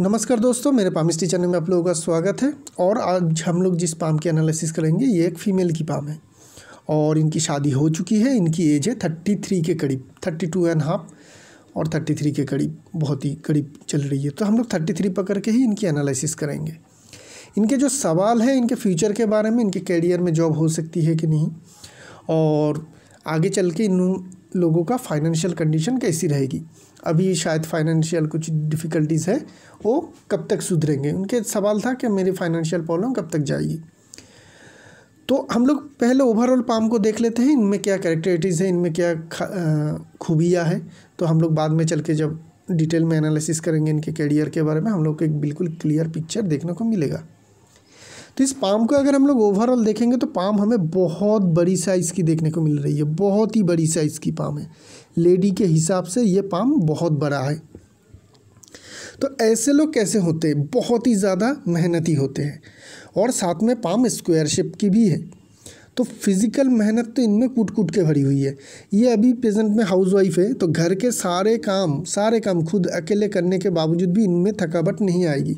नमस्कार दोस्तों मेरे पामिस्टी चैनल में आप लोगों का स्वागत है और आज हम लोग जिस पाम की एनालिसिस करेंगे ये एक फ़ीमेल की पाम है और इनकी शादी हो चुकी है इनकी एज है थर्टी थ्री के करीब थर्टी टू एंड हाफ और थर्टी थ्री के करीब बहुत ही करीब चल रही है तो हम लोग थर्टी थ्री पकड़ के ही इनकी एनालिसिस करेंगे इनके जो सवाल है इनके फ्यूचर के बारे में इनके कैरियर में जॉब हो सकती है कि नहीं और आगे चल के इन लोगों का फाइनेंशियल कंडीशन कैसी रहेगी अभी शायद फाइनेंशियल कुछ डिफ़िकल्टीज़ है वो कब तक सुधरेंगे उनके सवाल था कि मेरी फाइनेंशियल प्रॉब्लम कब तक जाएगी तो हम लोग पहले ओवरऑल पाम को देख लेते हैं इनमें क्या करेक्टरिटीज़ है इनमें क्या खूबियाँ है तो हम लोग बाद में चल के जब डिटेल में एनालिसिस करेंगे इनके कैरियर के बारे में हम लोग को एक बिल्कुल क्लियर पिक्चर देखने को मिलेगा तो इस पाम को अगर हम लोग ओवरऑल देखेंगे तो पाम हमें बहुत बड़ी साइज़ की देखने को मिल रही है बहुत ही बड़ी साइज़ की पाम है लेडी के हिसाब से ये पाम बहुत बड़ा है तो ऐसे लोग कैसे होते हैं बहुत ही ज़्यादा मेहनती होते हैं और साथ में पाम स्क्वायर शेप की भी है तो फिज़िकल मेहनत तो इनमें कूट कूट के भरी हुई है ये अभी प्रेजेंट में हाउस वाइफ है तो घर के सारे काम सारे काम खुद अकेले करने के बावजूद भी इनमें थकावट नहीं आएगी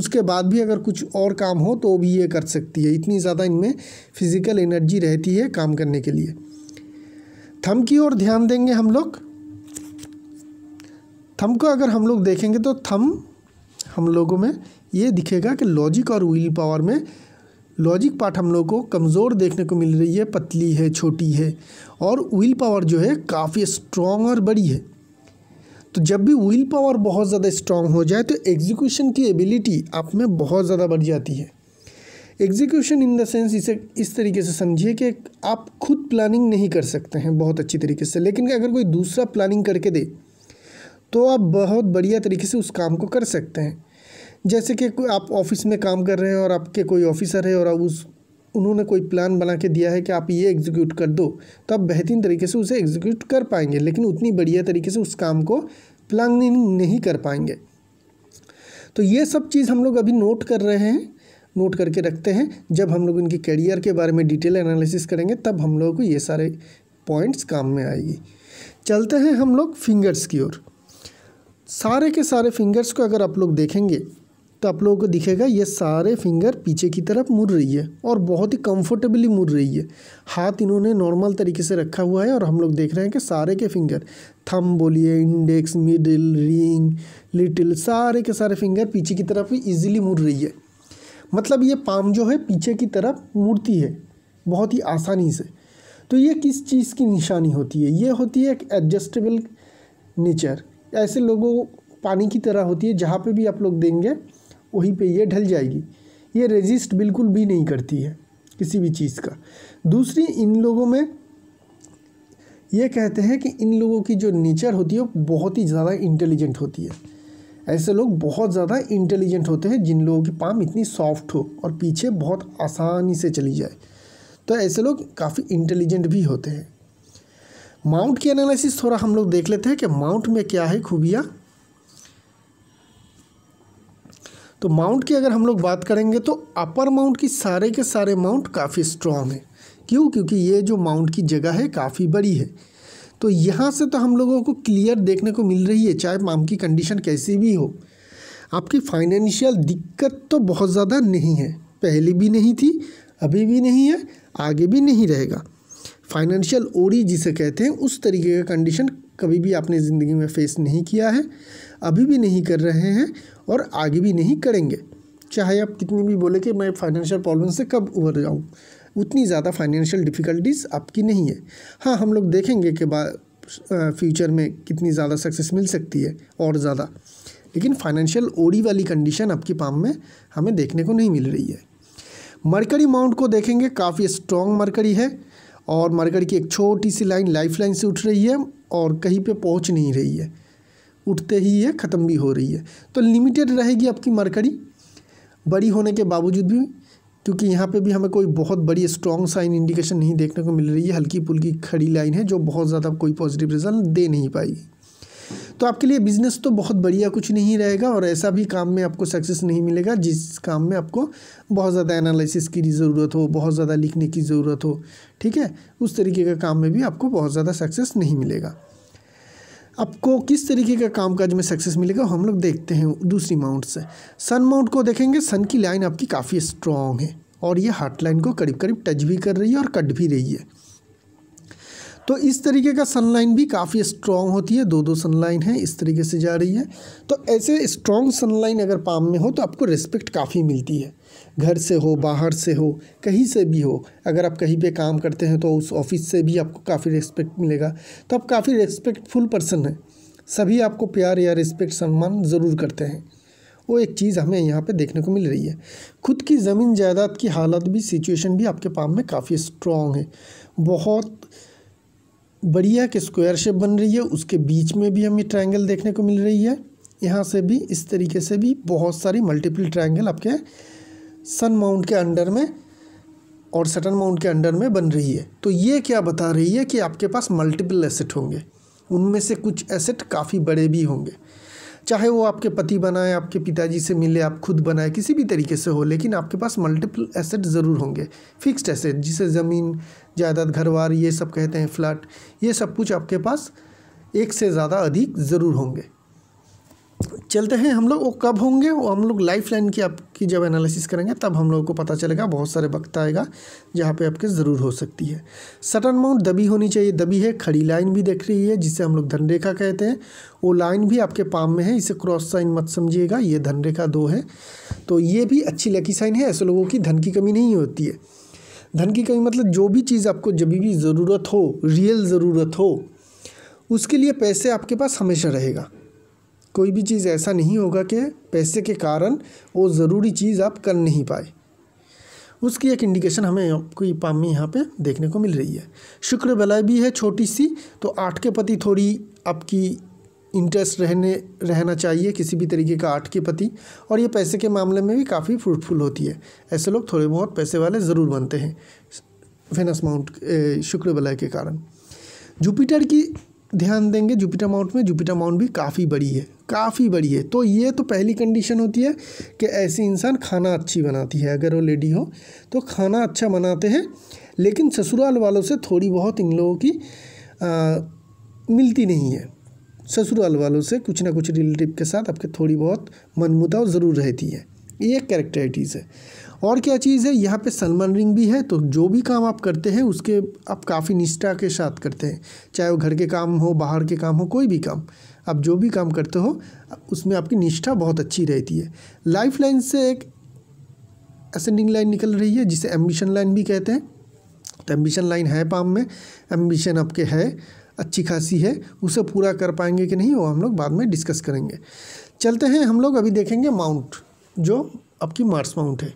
उसके बाद भी अगर कुछ और काम हो तो भी ये कर सकती है इतनी ज़्यादा इनमें फिज़िकल एनर्जी रहती है काम करने के लिए थम की ओर ध्यान देंगे हम लोग थम को अगर हम लोग देखेंगे तो थम हम लोगों में ये दिखेगा कि लॉजिक और विल पावर में लॉजिक पार्ट हम लोग को कमज़ोर देखने को मिल रही है पतली है छोटी है और विल पावर जो है काफ़ी स्ट्रॉन्ग और बड़ी है तो जब भी विल पावर बहुत ज़्यादा स्ट्रॉन्ग हो जाए तो एग्जीक्यूशन की एबिलिटी आप में बहुत ज़्यादा बढ़ जाती है एग्जीक्यूशन इन द सेंस इसे इस तरीके से समझिए कि आप खुद प्लानिंग नहीं कर सकते हैं बहुत अच्छी तरीके से लेकिन अगर कोई दूसरा प्लानिंग करके दे तो आप बहुत बढ़िया तरीके से उस काम को कर सकते हैं जैसे कि आप ऑफिस में काम कर रहे हैं और आपके कोई ऑफिसर है और उस उन्होंने कोई प्लान बना के दिया है कि आप ये एग्जीक्यूट कर दो तो आप बेहतरीन तरीके से उसे एग्जीक्यूट कर पाएंगे लेकिन उतनी बढ़िया तरीके से उस काम को प्लानिंग नहीं कर पाएंगे तो ये सब चीज़ हम लोग अभी नोट कर रहे हैं नोट करके रखते हैं जब हम लोग इनके करियर के बारे में डिटेल एनालिसिस करेंगे तब हम लोगों को ये सारे पॉइंट्स काम में आएगी चलते हैं हम लोग फिंगर्स की ओर सारे के सारे फिंगर्स को अगर आप लोग देखेंगे तो आप लोगों को दिखेगा ये सारे फिंगर पीछे की तरफ मुड़ रही है और बहुत ही कंफर्टेबली मुड़ रही है हाथ इन्होंने नॉर्मल तरीके से रखा हुआ है और हम लोग देख रहे हैं कि सारे के फिंगर थम बोलिए इंडेक्स मिडिल रिंग लिटिल सारे के सारे फिंगर पीछे की तरफ ही ईजिली मुड़ रही है मतलब ये पाम जो है पीछे की तरफ मुड़ती है बहुत ही आसानी से तो ये किस चीज़ की निशानी होती है ये होती है एक एडजस्टेबल नेचर ऐसे लोगों पानी की तरह होती है जहाँ पे भी आप लोग देंगे वहीं पे ये ढल जाएगी ये रेजिस्ट बिल्कुल भी नहीं करती है किसी भी चीज़ का दूसरी इन लोगों में ये कहते हैं कि इन लोगों की जो नेचर होती है वो बहुत ही ज़्यादा इंटेलिजेंट होती है ऐसे लोग बहुत ज़्यादा इंटेलिजेंट होते हैं जिन लोगों की पाम इतनी सॉफ्ट हो और पीछे बहुत आसानी से चली जाए तो ऐसे लोग काफ़ी इंटेलिजेंट भी होते हैं माउंट की एनालिसिस थोड़ा हम लोग देख लेते हैं कि माउंट में क्या है खूबियाँ तो माउंट की अगर हम लोग बात करेंगे तो अपर माउंट की सारे के सारे माउंट काफ़ी स्ट्रॉन्ग है क्यों क्योंकि ये जो माउंट की जगह है काफ़ी बड़ी है तो यहाँ से तो हम लोगों को क्लियर देखने को मिल रही है चाहे माम की कंडीशन कैसी भी हो आपकी फाइनेंशियल दिक्कत तो बहुत ज़्यादा नहीं है पहले भी नहीं थी अभी भी नहीं है आगे भी नहीं रहेगा फाइनेंशियल ओरी जिसे कहते हैं उस तरीके का कंडीशन कभी भी आपने ज़िंदगी में फेस नहीं किया है अभी भी नहीं कर रहे हैं और आगे भी नहीं करेंगे चाहे आप कितनी भी बोले कि मैं फाइनेंशियल प्रॉब्लम से कब उभर जाऊँ उतनी ज़्यादा फाइनेंशियल डिफ़िकल्टीज़ आपकी नहीं है हाँ हम लोग देखेंगे कि फ्यूचर में कितनी ज़्यादा सक्सेस मिल सकती है और ज़्यादा लेकिन फाइनेंशियल ओडी वाली कंडीशन आपकी पाम में हमें देखने को नहीं मिल रही है मरकरी माउंट को देखेंगे काफ़ी स्ट्रॉन्ग मरकरी है और मरकरी की एक छोटी सी लाइन लाइफ लाइन से उठ रही है और कहीं पे पहुंच नहीं रही है उठते ही ये ख़त्म भी हो रही है तो लिमिटेड रहेगी आपकी मरकरी बड़ी होने के बावजूद भी क्योंकि यहाँ पे भी हमें कोई बहुत बड़ी स्ट्रॉन्ग साइन इंडिकेशन नहीं देखने को मिल रही है हल्की पुल्की खड़ी लाइन है जो बहुत ज़्यादा कोई पॉजिटिव रिजल्ट दे नहीं पाएगी तो आपके लिए बिजनेस तो बहुत बढ़िया कुछ नहीं रहेगा और ऐसा भी काम में आपको सक्सेस नहीं मिलेगा जिस काम में आपको बहुत ज़्यादा एनालिसिस की ज़रूरत हो बहुत ज़्यादा लिखने की ज़रूरत हो ठीक है उस तरीके का काम में भी आपको बहुत ज़्यादा सक्सेस नहीं मिलेगा आपको किस तरीके का कामकाज में सक्सेस मिलेगा हम लोग देखते हैं दूसरी माउंट से सन माउंट को देखेंगे सन की लाइन आपकी काफ़ी स्ट्रॉन्ग है और ये हार्ट लाइन को करीब करीब टच भी कर रही है और कट भी रही है तो इस तरीके का सनलाइन भी काफ़ी स्ट्रॉन्ग होती है दो दो सनलाइन है इस तरीके से जा रही है तो ऐसे स्ट्रॉन्ग सनलाइन अगर पाम में हो तो आपको रिस्पेक्ट काफ़ी मिलती है घर से हो बाहर से हो कहीं से भी हो अगर आप कहीं पे काम करते हैं तो उस ऑफिस से भी आपको काफ़ी रिस्पेक्ट मिलेगा तो आप काफ़ी रिस्पेक्टफुल पर्सन हैं सभी आपको प्यार या रिस्पेक्ट सम्मान ज़रूर करते हैं वो एक चीज़ हमें यहाँ पे देखने को मिल रही है खुद की ज़मीन जायदाद की हालत भी सिचुएशन भी आपके पाम में काफ़ी स्ट्रॉन्ग है बहुत बढ़िया के स्क्वायर शेप बन रही है उसके बीच में भी हमें ट्रायंगल देखने को मिल रही है यहाँ से भी इस तरीके से भी बहुत सारी मल्टीपल ट्रायंगल आपके सन माउंट के अंडर में और सटन माउंट के अंडर में बन रही है तो ये क्या बता रही है कि आपके पास मल्टीपल एसेट होंगे उनमें से कुछ एसेट काफ़ी बड़े भी होंगे चाहे वो आपके पति बनाए आपके पिताजी से मिले आप खुद बनाए किसी भी तरीके से हो लेकिन आपके पास मल्टीपल एसेट ज़रूर होंगे फिक्स्ड एसेट जिसे ज़मीन जायदाद घरवार ये सब कहते हैं फ्लैट ये सब कुछ आपके पास एक से ज़्यादा अधिक ज़रूर होंगे चलते हैं हम लोग वो कब होंगे वो हम लोग लाइफ लाइन की आपकी जब एनालिसिस करेंगे तब हम लोगों को पता चलेगा बहुत सारे वक्त आएगा जहाँ पे आपके ज़रूर हो सकती है सटन माउंट दबी होनी चाहिए दबी है खड़ी लाइन भी देख रही है जिसे हम लोग धनरेखा कहते हैं वो लाइन भी आपके पाम में है इसे क्रॉस साइन मत समझिएगा ये धनरेखा दो है तो ये भी अच्छी लकी साइन है ऐसे लोगों की धन की कमी नहीं होती है धन की कमी मतलब जो भी चीज़ आपको जब भी ज़रूरत हो रियल ज़रूरत हो उसके लिए पैसे आपके पास हमेशा रहेगा कोई भी चीज़ ऐसा नहीं होगा कि पैसे के कारण वो ज़रूरी चीज़ आप कर नहीं पाए उसकी एक इंडिकेशन हमें आपको पाम में यहाँ पे देखने को मिल रही है शुक्र बलय भी है छोटी सी तो आठ के पति थोड़ी आपकी इंटरेस्ट रहने रहना चाहिए किसी भी तरीके का आठ के पति और ये पैसे के मामले में भी काफ़ी फ्रूटफुल होती है ऐसे लोग थोड़े बहुत पैसे वाले ज़रूर बनते हैं फेनस माउंट शुक्र बलय के कारण जुपिटर की ध्यान देंगे जुपिटर माउंट में जुपिटर माउंट भी काफ़ी बड़ी है काफ़ी बड़ी है तो ये तो पहली कंडीशन होती है कि ऐसी इंसान खाना अच्छी बनाती है अगर वो लेडी हो तो खाना अच्छा बनाते हैं लेकिन ससुराल वालों से थोड़ी बहुत इन लोगों की आ, मिलती नहीं है ससुराल वालों से कुछ ना कुछ रिलेटिव के साथ आपके थोड़ी बहुत मनमुताव ज़रूर रहती है ये कैरेक्टरिटीज़ है और क्या चीज़ है यहाँ पे सलमान रिंग भी है तो जो भी काम आप करते हैं उसके आप काफ़ी निष्ठा के साथ करते हैं चाहे वो घर के काम हो बाहर के काम हो कोई भी काम आप जो भी काम करते हो उसमें आपकी निष्ठा बहुत अच्छी रहती है लाइफ लाइन से एक असेंडिंग लाइन निकल रही है जिसे एम्बिशन लाइन भी कहते हैं तो एम्बिशन लाइन है पाम में एम्बिशन आपके है अच्छी खासी है उसे पूरा कर पाएंगे कि नहीं वो हम लोग बाद में डिस्कस करेंगे चलते हैं हम लोग अभी देखेंगे माउंट जो आपकी मार्स माउंट है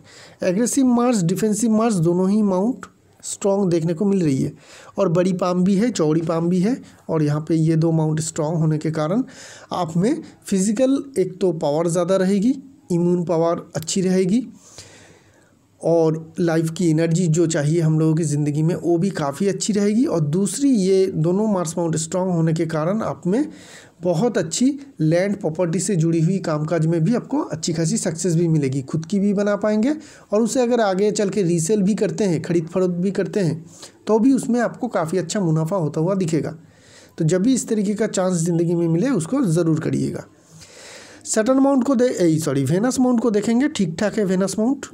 एग्रेसिव मार्स डिफेंसिव मार्स दोनों ही माउंट स्ट्रॉन्ग देखने को मिल रही है और बड़ी पाम भी है चौड़ी पाम भी है और यहाँ पे ये दो माउंट स्ट्रॉन्ग होने के कारण आप में फिज़िकल एक तो पावर ज़्यादा रहेगी इम्यून पावर अच्छी रहेगी और लाइफ की एनर्जी जो चाहिए हम लोगों की ज़िंदगी में वो भी काफ़ी अच्छी रहेगी और दूसरी ये दोनों मार्स माउंट स्ट्रॉन्ग होने के कारण आप में बहुत अच्छी लैंड प्रॉपर्टी से जुड़ी हुई कामकाज में भी आपको अच्छी खासी सक्सेस भी मिलेगी खुद की भी बना पाएंगे और उसे अगर आगे चल के रीसेल भी करते हैं खरीद फरोद भी करते हैं तो भी उसमें आपको काफ़ी अच्छा मुनाफा होता हुआ दिखेगा तो जब भी इस तरीके का चांस ज़िंदगी में मिले उसको ज़रूर करिएगा सटन माउंट को दे सॉरी वेनस माउंट को देखेंगे ठीक ठाक है वेनस माउंट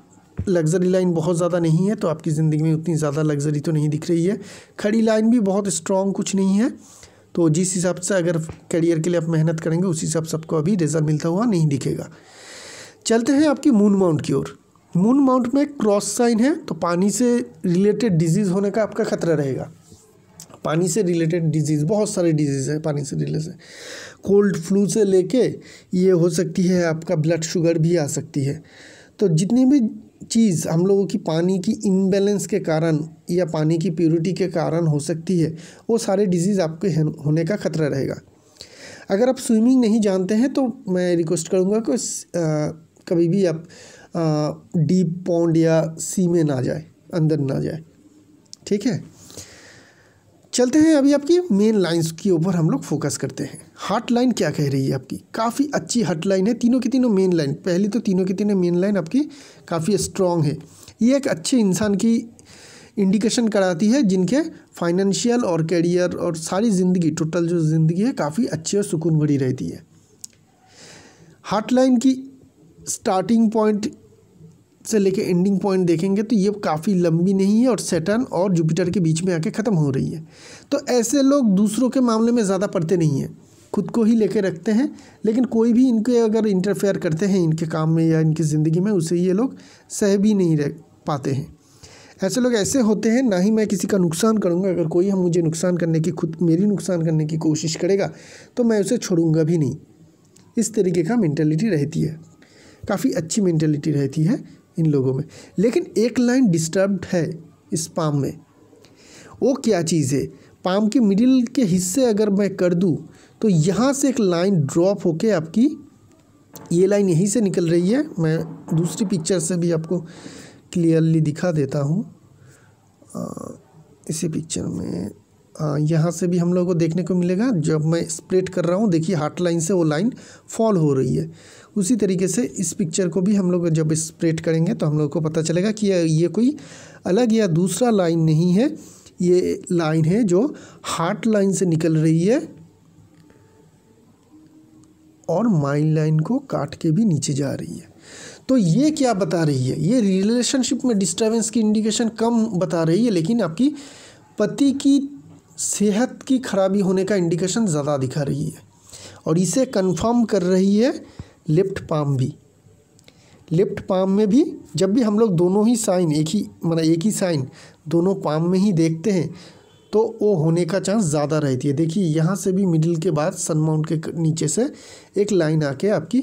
लग्जरी लाइन बहुत ज़्यादा नहीं है तो आपकी ज़िंदगी में उतनी ज़्यादा लग्जरी तो नहीं दिख रही है खड़ी लाइन भी बहुत स्ट्रॉन्ग कुछ नहीं है तो जिस हिसाब से अगर करियर के लिए आप मेहनत करेंगे उसी हिसाब से आपको अभी रिजल्ट मिलता हुआ नहीं दिखेगा चलते हैं आपकी मून माउंट की ओर मून माउंट में क्रॉस साइन है तो पानी से रिलेटेड डिजीज़ होने का आपका खतरा रहेगा पानी से रिलेटेड डिजीज़ बहुत सारे डिजीज़ है पानी से रिलेटेड कोल्ड फ्लू से लेके ये हो सकती है आपका ब्लड शुगर भी आ सकती है तो जितनी भी चीज़ हम लोगों की पानी की इम्बेलेंस के कारण या पानी की प्योरिटी के कारण हो सकती है वो सारे डिजीज़ आपके होने का खतरा रहेगा अगर आप स्विमिंग नहीं जानते हैं तो मैं रिक्वेस्ट करूँगा कि कभी भी आप डीप पॉन्ड या सी में ना जाए अंदर ना जाए ठीक है चलते हैं अभी आपकी मेन लाइंस के ऊपर हम लोग फोकस करते हैं हार्ट लाइन क्या कह रही है आपकी काफ़ी अच्छी हट लाइन है तीनों की तीनों मेन लाइन पहली तो तीनों की तीनों मेन लाइन आपकी काफ़ी स्ट्रॉन्ग है ये एक अच्छे इंसान की इंडिकेशन कराती है जिनके फाइनेंशियल और करियर और सारी ज़िंदगी टोटल जो ज़िंदगी है काफ़ी अच्छी और सुकून भरी रहती है हार्ट लाइन की स्टार्टिंग पॉइंट से लेके एंडिंग पॉइंट देखेंगे तो ये काफ़ी लंबी नहीं है और सेटर्न और जुपिटर के बीच में आके ख़त्म हो रही है तो ऐसे लोग दूसरों के मामले में ज़्यादा पढ़ते नहीं हैं खुद को ही लेके रखते हैं लेकिन कोई भी इनके अगर इंटरफेयर करते हैं इनके काम में या इनकी ज़िंदगी में उसे ये लोग सह भी नहीं रह पाते हैं ऐसे लोग ऐसे होते हैं ना ही मैं किसी का नुकसान करूँगा अगर कोई हम मुझे नुकसान करने की खुद मेरी नुकसान करने की कोशिश करेगा तो मैं उसे छोड़ूंगा भी नहीं इस तरीके का मैंटेलिटी रहती है काफ़ी अच्छी मैंटेलिटी रहती है इन लोगों में लेकिन एक लाइन डिस्टर्ब्ड है इस पाम में वो क्या चीज़ है पाम के मिडिल के हिस्से अगर मैं कर दूँ तो यहाँ से एक लाइन ड्रॉप होके आपकी ये लाइन यहीं से निकल रही है मैं दूसरी पिक्चर से भी आपको क्लियरली दिखा देता हूँ इसी पिक्चर में यहाँ से भी हम लोगों को देखने को मिलेगा जब मैं स्प्लिट कर रहा हूँ देखिए हार्ट लाइन से वो लाइन फॉल हो रही है उसी तरीके से इस पिक्चर को भी हम लोग जब स्प्रेड करेंगे तो हम लोग को पता चलेगा कि ये कोई अलग या दूसरा लाइन नहीं है ये लाइन है जो हार्ट लाइन से निकल रही है और माइन लाइन को काट के भी नीचे जा रही है तो ये क्या बता रही है ये रिलेशनशिप में डिस्टर्बेंस की इंडिकेशन कम बता रही है लेकिन आपकी पति की सेहत की खराबी होने का इंडिकेशन ज़्यादा दिखा रही है और इसे कंफर्म कर रही है लेफ्ट पाम भी लेफ्ट पाम में भी जब भी हम लोग दोनों ही साइन एक ही मतलब एक ही साइन दोनों पाम में ही देखते हैं तो वो होने का चांस ज़्यादा रहती है देखिए यहाँ से भी मिडिल के बाद सनमाउंट के नीचे से एक लाइन आके आपकी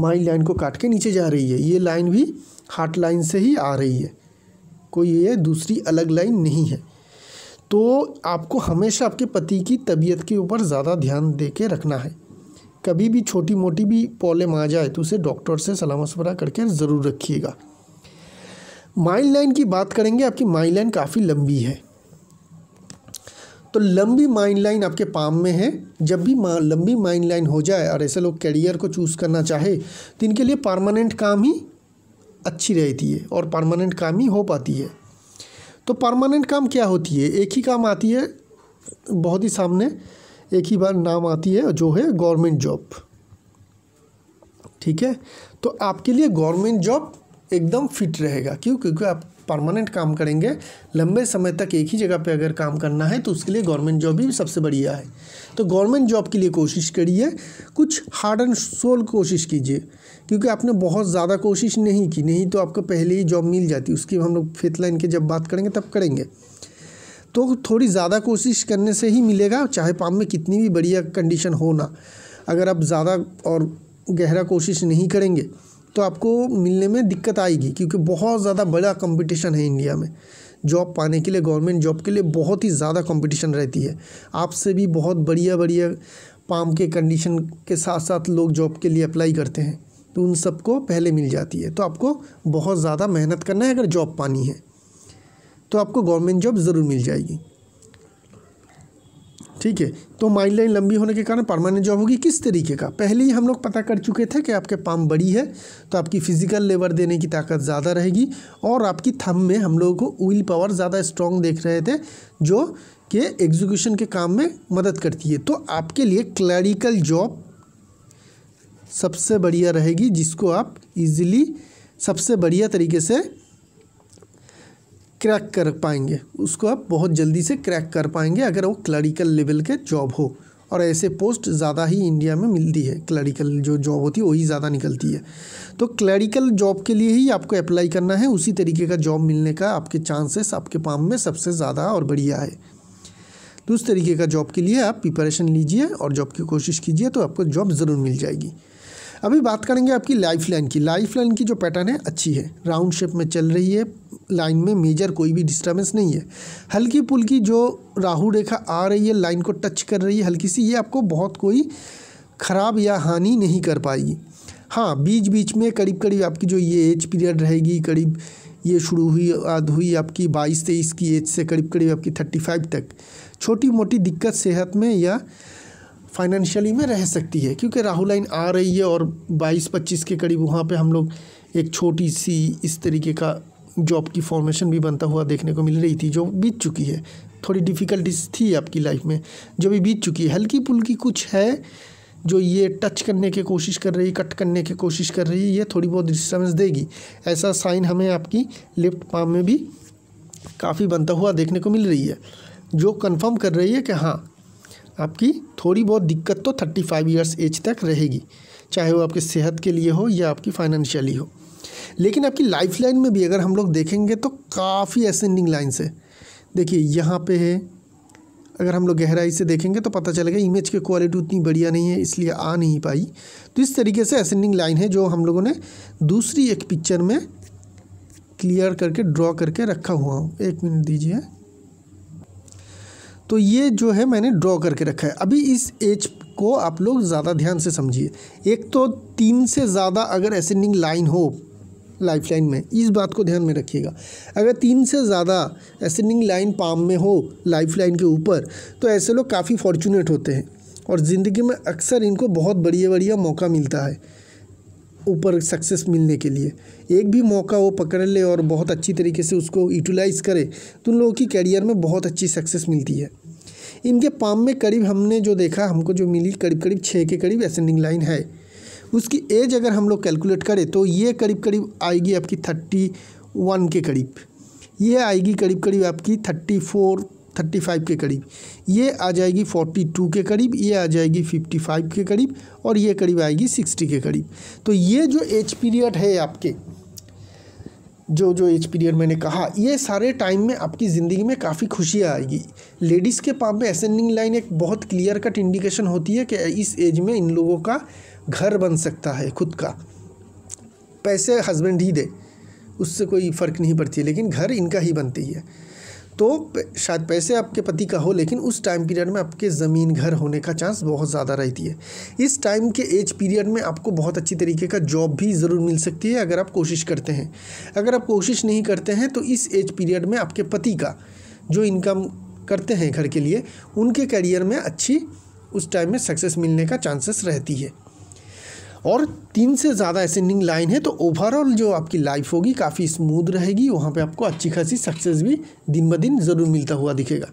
माइल लाइन को काट के नीचे जा रही है ये लाइन भी हार्ट लाइन से ही आ रही है कोई ये दूसरी अलग लाइन नहीं है तो आपको हमेशा आपके पति की तबीयत के ऊपर ज़्यादा ध्यान दे के रखना है कभी भी छोटी मोटी भी प्रॉब्लम आ जाए तो उसे डॉक्टर से सलाह मशवरा करके ज़रूर रखिएगा माइल लाइन की बात करेंगे आपकी माइल लाइन काफ़ी लंबी है तो लंबी माइंड लाइन आपके पाम में है जब भी मा, लंबी माइंड लाइन हो जाए और ऐसे लोग करियर को चूज़ करना चाहे तो इनके लिए परमानेंट काम ही अच्छी रहती है और परमानेंट काम ही हो पाती है तो परमानेंट काम क्या होती है एक ही काम आती है बहुत ही सामने एक ही बार नाम आती है जो है गवर्नमेंट जॉब ठीक है तो आपके लिए गवर्नमेंट जॉब एकदम फिट रहेगा क्यों क्योंकि आप परमानेंट काम करेंगे लंबे समय तक एक ही जगह पे अगर काम करना है तो उसके लिए गवर्नमेंट जॉब ही सबसे बढ़िया है तो गवर्नमेंट जॉब के लिए कोशिश करिए कुछ हार्ड एंड सोल कोशिश कीजिए क्योंकि आपने बहुत ज़्यादा कोशिश नहीं की नहीं तो आपको पहले ही जॉब मिल जाती उसकी हम लोग फिथ लाइन के जब बात करेंगे तब करेंगे तो थोड़ी ज़्यादा कोशिश करने से ही मिलेगा चाहे पाम में कितनी भी बढ़िया कंडीशन हो ना अगर आप ज़्यादा और गहरा कोशिश नहीं करेंगे तो आपको मिलने में दिक्कत आएगी क्योंकि बहुत ज़्यादा बड़ा कंपटीशन है इंडिया में जॉब पाने के लिए गवर्नमेंट जॉब के लिए बहुत ही ज़्यादा कंपटीशन रहती है आपसे भी बहुत बढ़िया बढ़िया पाम के कंडीशन के साथ साथ लोग जॉब के लिए अप्लाई करते हैं तो उन सबको पहले मिल जाती है तो आपको बहुत ज़्यादा मेहनत करना है अगर जॉब पानी है तो आपको गवर्नमेंट जॉब ज़रूर मिल जाएगी ठीक है तो माइल लाइन लंबी होने के कारण परमानेंट जॉब होगी किस तरीके का पहले ही हम लोग पता कर चुके थे कि आपके पाम बड़ी है तो आपकी फिजिकल लेबर देने की ताकत ज़्यादा रहेगी और आपकी थम में हम लोगों को विल पावर ज़्यादा स्ट्रॉन्ग देख रहे थे जो कि एग्जीक्यूशन के काम में मदद करती है तो आपके लिए क्लरिकल जॉब सबसे बढ़िया रहेगी जिसको आप इजीली सबसे बढ़िया तरीके से क्रैक कर पाएंगे उसको आप बहुत जल्दी से क्रैक कर पाएंगे अगर वो क्लरिकल लेवल के जॉब हो और ऐसे पोस्ट ज़्यादा ही इंडिया में मिलती है क्लरिकल जो जॉब होती है वही ज़्यादा निकलती है तो क्लरिकल जॉब के लिए ही आपको अप्लाई करना है उसी तरीके का जॉब मिलने का आपके चांसेस आपके पाम में सबसे ज़्यादा और बढ़िया है तो उस तरीके का जॉब के लिए आप प्रिपरेशन लीजिए और जॉब की कोशिश कीजिए तो आपको जॉब ज़रूर मिल जाएगी अभी बात करेंगे आपकी लाइफ लाइन की लाइफ लाइन की जो पैटर्न है अच्छी है राउंड शेप में चल रही है लाइन में मेजर कोई भी डिस्टर्बेंस नहीं है हल्की पुल्की जो राहु रेखा आ रही है लाइन को टच कर रही है हल्की सी ये आपको बहुत कोई ख़राब या हानि नहीं कर पाएगी हाँ बीच बीच में करीब करीब आपकी जो ये एज पीरियड रहेगी करीब ये शुरू हुई आद हुई आपकी बाईस तेईस की एज से करीब करीब आपकी थर्टी फाइव तक छोटी मोटी दिक्कत सेहत में या फाइनेंशियली में रह सकती है क्योंकि राहु लाइन आ रही है और 22-25 के करीब वहाँ पे हम लोग एक छोटी सी इस तरीके का जॉब की फॉर्मेशन भी बनता हुआ देखने को मिल रही थी जो बीत चुकी है थोड़ी डिफ़िकल्टीज थी आपकी लाइफ में जो भी बीत चुकी है हल्की पुल्की कुछ है जो ये टच करने की कोशिश कर रही कट करने की कोशिश कर रही है ये थोड़ी बहुत डिस्टर्बेंस देगी ऐसा साइन हमें आपकी लेफ्ट पाम में भी काफ़ी बनता हुआ देखने को मिल रही है जो कंफर्म कर रही है कि हाँ आपकी थोड़ी बहुत दिक्कत तो थर्टी फाइव ईयर्स एज तक रहेगी चाहे वो आपके सेहत के लिए हो या आपकी फाइनेंशियली हो लेकिन आपकी लाइफ लाइन में भी अगर हम लोग देखेंगे तो काफ़ी असेंडिंग लाइन्स है देखिए यहाँ पे है अगर हम लोग गहराई से देखेंगे तो पता चलेगा इमेज की क्वालिटी उतनी बढ़िया नहीं है इसलिए आ नहीं पाई तो इस तरीके से असेंडिंग लाइन है जो हम लोगों ने दूसरी एक पिक्चर में क्लियर करके ड्रॉ करके रखा हुआ हूँ एक मिनट दीजिए तो ये जो है मैंने ड्रॉ करके रखा है अभी इस एज को आप लोग ज़्यादा ध्यान से समझिए एक तो तीन से ज़्यादा अगर असेंडिंग लाइन हो लाइफ लाइन में इस बात को ध्यान में रखिएगा अगर तीन से ज़्यादा असेंडिंग लाइन पाम में हो लाइफ लाइन के ऊपर तो ऐसे लोग काफ़ी फॉर्चुनेट होते हैं और ज़िंदगी में अक्सर इनको बहुत बढ़िया बढ़िया मौका मिलता है ऊपर सक्सेस मिलने के लिए एक भी मौका वो पकड़ ले और बहुत अच्छी तरीके से उसको यूटिलाइज़ करे तो उन लोगों की कैरियर में बहुत अच्छी सक्सेस मिलती है इनके पाम में करीब हमने जो देखा हमको जो मिली करीब करीब छः के करीब असेंडिंग लाइन है उसकी एज अगर हम लोग कैलकुलेट करें तो ये करीब करीब आएगी आपकी थर्टी वन के करीब ये आएगी करीब करीब आपकी थर्टी फोर थर्टी फाइव के करीब ये आ जाएगी फोर्टी टू के करीब ये आ जाएगी फिफ्टी फाइव के करीब और ये करीब आएगी सिक्सटी के करीब तो ये जो एज पीरियड है आपके जो जो एज पीरियड मैंने कहा ये सारे टाइम में आपकी ज़िंदगी में काफ़ी खुशियाँ आएगी लेडीज़ के पाप में असेंडिंग लाइन एक बहुत क्लियर कट इंडिकेशन होती है कि इस एज में इन लोगों का घर बन सकता है खुद का पैसे हस्बैंड ही दे उससे कोई फ़र्क नहीं पड़ती लेकिन घर इनका ही बनती है तो शायद पैसे आपके पति का हो लेकिन उस टाइम पीरियड में आपके ज़मीन घर होने का चांस बहुत ज़्यादा रहती है इस टाइम के एज पीरियड में आपको बहुत अच्छी तरीके का जॉब भी ज़रूर मिल सकती है अगर आप कोशिश करते हैं अगर आप कोशिश नहीं करते हैं तो इस एज पीरियड में आपके पति का जो इनकम करते हैं घर के लिए उनके करियर में अच्छी उस टाइम में सक्सेस मिलने का चांसेस रहती है और तीन से ज़्यादा असेंडिंग लाइन है तो ओवरऑल जो आपकी लाइफ होगी काफ़ी स्मूथ रहेगी वहाँ पे आपको अच्छी खासी सक्सेस भी दिन ब दिन ज़रूर मिलता हुआ दिखेगा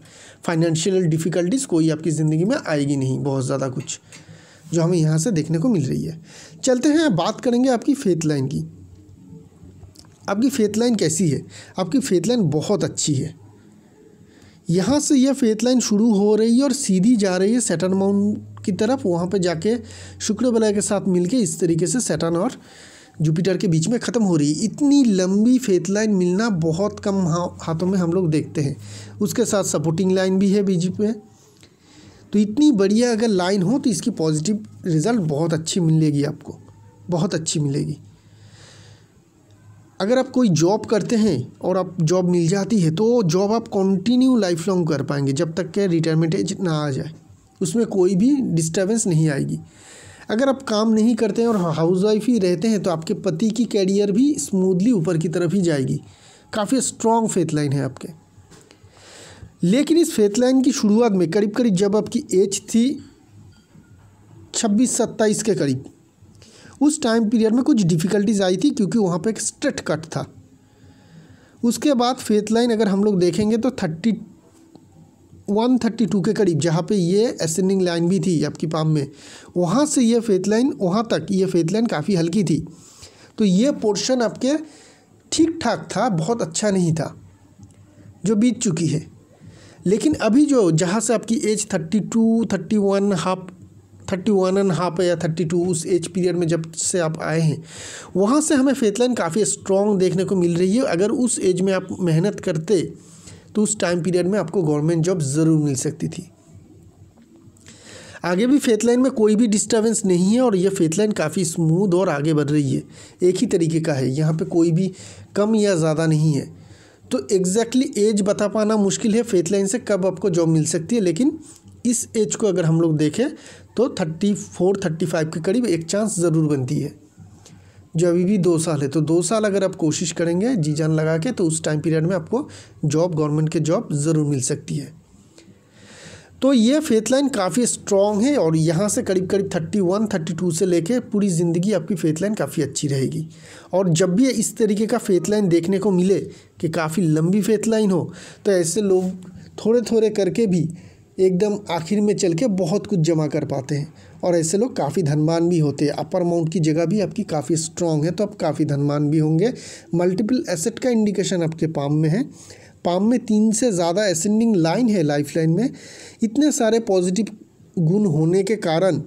फाइनेंशियल डिफ़िकल्टीज़ कोई आपकी ज़िंदगी में आएगी नहीं बहुत ज़्यादा कुछ जो हमें यहाँ से देखने को मिल रही है चलते हैं बात करेंगे आपकी फेथ लाइन की आपकी फेथ लाइन कैसी है आपकी फेथ लाइन बहुत अच्छी है यहाँ से यह फेथ लाइन शुरू हो रही है और सीधी जा रही है सेटन माउंट की तरफ वहाँ पे जाके शुक्र वलय के साथ मिलके इस तरीके से सेटन और जुपिटर के बीच में ख़त्म हो रही है इतनी लंबी फेथ लाइन मिलना बहुत कम हा, हाथों में हम लोग देखते हैं उसके साथ सपोर्टिंग लाइन भी है बीजी में तो इतनी बढ़िया अगर लाइन हो तो इसकी पॉजिटिव रिज़ल्ट बहुत अच्छी मिलेगी आपको बहुत अच्छी मिलेगी अगर आप कोई जॉब करते हैं और आप जॉब मिल जाती है तो जॉब आप कंटिन्यू लाइफ लॉन्ग कर पाएंगे जब तक के रिटायरमेंट एज ना आ जाए उसमें कोई भी डिस्टर्बेंस नहीं आएगी अगर आप काम नहीं करते हैं और हाउस वाइफ ही रहते हैं तो आपके पति की कैरियर भी स्मूदली ऊपर की तरफ ही जाएगी काफ़ी स्ट्रॉन्ग फेथ लाइन है आपके लेकिन इस फेथ लाइन की शुरुआत में करीब करीब जब आपकी एज थी छब्बीस सत्ताईस के करीब उस टाइम पीरियड में कुछ डिफ़िकल्टीज आई थी क्योंकि वहाँ पर एक स्ट्रेट कट था उसके बाद फेथ लाइन अगर हम लोग देखेंगे तो थर्टी 132 के करीब जहाँ पे ये असेंडिंग लाइन भी थी आपकी पाम में वहाँ से ये फेथ लाइन वहाँ तक ये फेथ लाइन काफ़ी हल्की थी तो ये पोर्शन आपके ठीक ठाक था बहुत अच्छा नहीं था जो बीत चुकी है लेकिन अभी जो जहाँ से आपकी age thirty two thirty one half thirty one and half या थर्टी टू उस एज पीरियड में जब से आप आए हैं वहाँ से हमें फेथ लाइन काफ़ी स्ट्रॉन्ग देखने को मिल रही है अगर उस एज में आप मेहनत करते तो उस टाइम पीरियड में आपको गवर्नमेंट जॉब ज़रूर मिल सकती थी आगे भी फेथ लाइन में कोई भी डिस्टर्बेंस नहीं है और यह फेथ लाइन काफ़ी स्मूद और आगे बढ़ रही है एक ही तरीके का है यहाँ पे कोई भी कम या ज़्यादा नहीं है तो एग्जैक्टली एज बता पाना मुश्किल है फेथ लाइन से कब आपको जॉब मिल सकती है लेकिन इस एज को अगर हम लोग देखें तो थर्टी फोर थर्टी फाइव के करीब एक चांस ज़रूर बनती है जो अभी भी दो साल है तो दो साल अगर आप कोशिश करेंगे जी जान लगा के तो उस टाइम पीरियड में आपको जॉब गवर्नमेंट के जॉब ज़रूर मिल सकती है तो ये फेथ लाइन काफ़ी स्ट्रॉन्ग है और यहाँ से करीब करीब थर्टी वन थर्टी टू से लेके पूरी ज़िंदगी आपकी फेथ लाइन काफ़ी अच्छी रहेगी और जब भी इस तरीके का फेथ लाइन देखने को मिले कि काफ़ी लंबी फेथ लाइन हो तो ऐसे लोग थोड़े थोड़े करके भी एकदम आखिर में चल के बहुत कुछ जमा कर पाते हैं और ऐसे लोग काफ़ी धनवान भी होते हैं अपर अमाउंट की जगह भी आपकी काफ़ी स्ट्रांग है तो आप काफ़ी धनवान भी होंगे मल्टीपल एसेट का इंडिकेशन आपके पाम में है पाम में तीन से ज़्यादा एसेंडिंग लाइन है लाइफ लाइन में इतने सारे पॉजिटिव गुण होने के कारण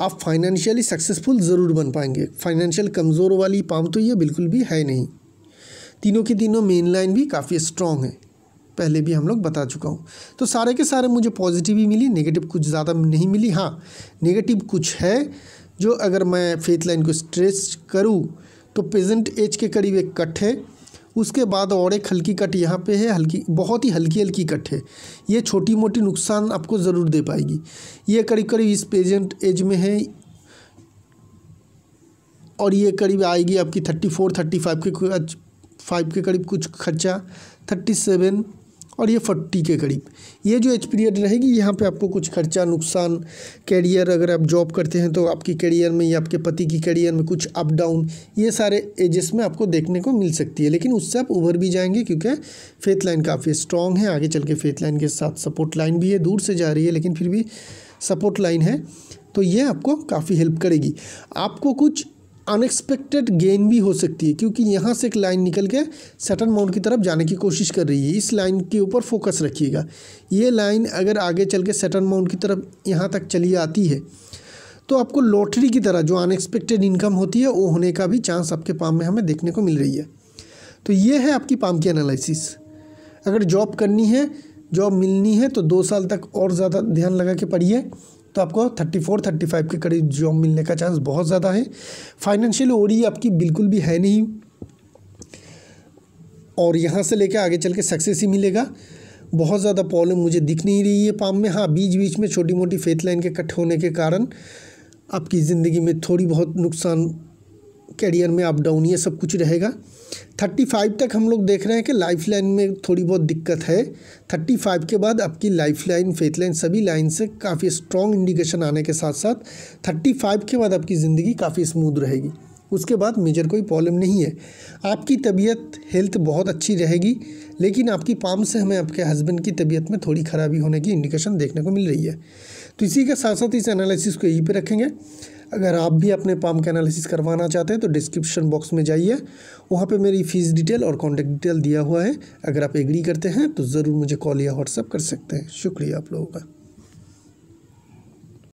आप फाइनेंशियली सक्सेसफुल ज़रूर बन पाएंगे फाइनेंशियल कमज़ोर वाली पाम तो ये बिल्कुल भी है नहीं तीनों की तीनों मेन लाइन भी काफ़ी स्ट्रॉन्ग है पहले भी हम लोग बता चुका हूँ तो सारे के सारे मुझे पॉजिटिव ही मिली नेगेटिव कुछ ज़्यादा नहीं मिली हाँ नेगेटिव कुछ है जो अगर मैं फेथ लाइन को स्ट्रेच करूँ तो प्रेजेंट एज के करीब एक कट है उसके बाद और एक हल्की कट यहाँ पे है हल्की बहुत ही हल्की हल्की कट है ये छोटी मोटी नुकसान आपको ज़रूर दे पाएगी ये करीब करीब इस प्रेजेंट एज में है और ये करीब आएगी आपकी थर्टी फोर थर्टी फाइव के फाइव के करीब कुछ खर्चा थर्टी सेवन और ये फोर्टी के करीब ये जो एज पीरियड रहेगी यहाँ पे आपको कुछ खर्चा नुकसान कैरियर अगर आप जॉब करते हैं तो आपकी कैरियर में या आपके पति की कैरियर में कुछ अप डाउन ये सारे एजेस में आपको देखने को मिल सकती है लेकिन उससे आप उभर भी जाएंगे क्योंकि फेथ लाइन काफ़ी स्ट्रॉन्ग है आगे चल के फेथ लाइन के साथ सपोर्ट लाइन भी है दूर से जा रही है लेकिन फिर भी सपोर्ट लाइन है तो ये आपको काफ़ी हेल्प करेगी आपको कुछ अनएक्सपेक्टेड गेन भी हो सकती है क्योंकि यहाँ से एक लाइन निकल के सटन माउंट की तरफ जाने की कोशिश कर रही है इस लाइन के ऊपर फोकस रखिएगा ये लाइन अगर आगे चल के सटन माउंट की तरफ यहाँ तक चली आती है तो आपको लॉटरी की तरह जो अनएक्सपेक्टेड इनकम होती है वो होने का भी चांस आपके पाम में हमें देखने को मिल रही है तो ये है आपकी पाम की एनालिसिस अगर जॉब करनी है जॉब मिलनी है तो दो साल तक और ज़्यादा ध्यान लगा के पढ़िए तो आपको 34 35 के करीब जॉब मिलने का चांस बहुत ज़्यादा है फाइनेंशियल ओडी आपकी बिल्कुल भी है नहीं और यहाँ से लेकर आगे चल के सक्सेस ही मिलेगा बहुत ज़्यादा प्रॉब्लम मुझे दिख नहीं रही है पाम में हाँ बीच बीच में छोटी मोटी फेथ लाइन के कट होने के कारण आपकी ज़िंदगी में थोड़ी बहुत नुकसान कैरियर में अप डाउन ये सब कुछ रहेगा थर्टी फाइव तक हम लोग देख रहे हैं कि लाइफ लाइन में थोड़ी बहुत दिक्कत है थर्टी फाइव के बाद आपकी लाइफ लाइन फेथ लाइन सभी लाइन से काफ़ी स्ट्रॉन्ग इंडिकेशन आने के साथ साथ थर्टी फाइव के बाद आपकी ज़िंदगी काफ़ी स्मूथ रहेगी उसके बाद मेजर कोई प्रॉब्लम नहीं है आपकी तबीयत हेल्थ बहुत अच्छी रहेगी लेकिन आपकी पाम से हमें आपके हस्बैंड की तबीयत में थोड़ी ख़राबी होने की इंडिकेशन देखने को मिल रही है तो इसी के साथ साथ इस एनालिसिस को यहीं पर रखेंगे अगर आप भी अपने पाम का एनालिसिस करवाना चाहते हैं तो डिस्क्रिप्शन बॉक्स में जाइए वहाँ पे मेरी फ़ीस डिटेल और कॉन्टैक्ट डिटेल दिया हुआ है अगर आप एग्री करते हैं तो ज़रूर मुझे कॉल या व्हाट्सअप कर सकते हैं शुक्रिया आप लोगों का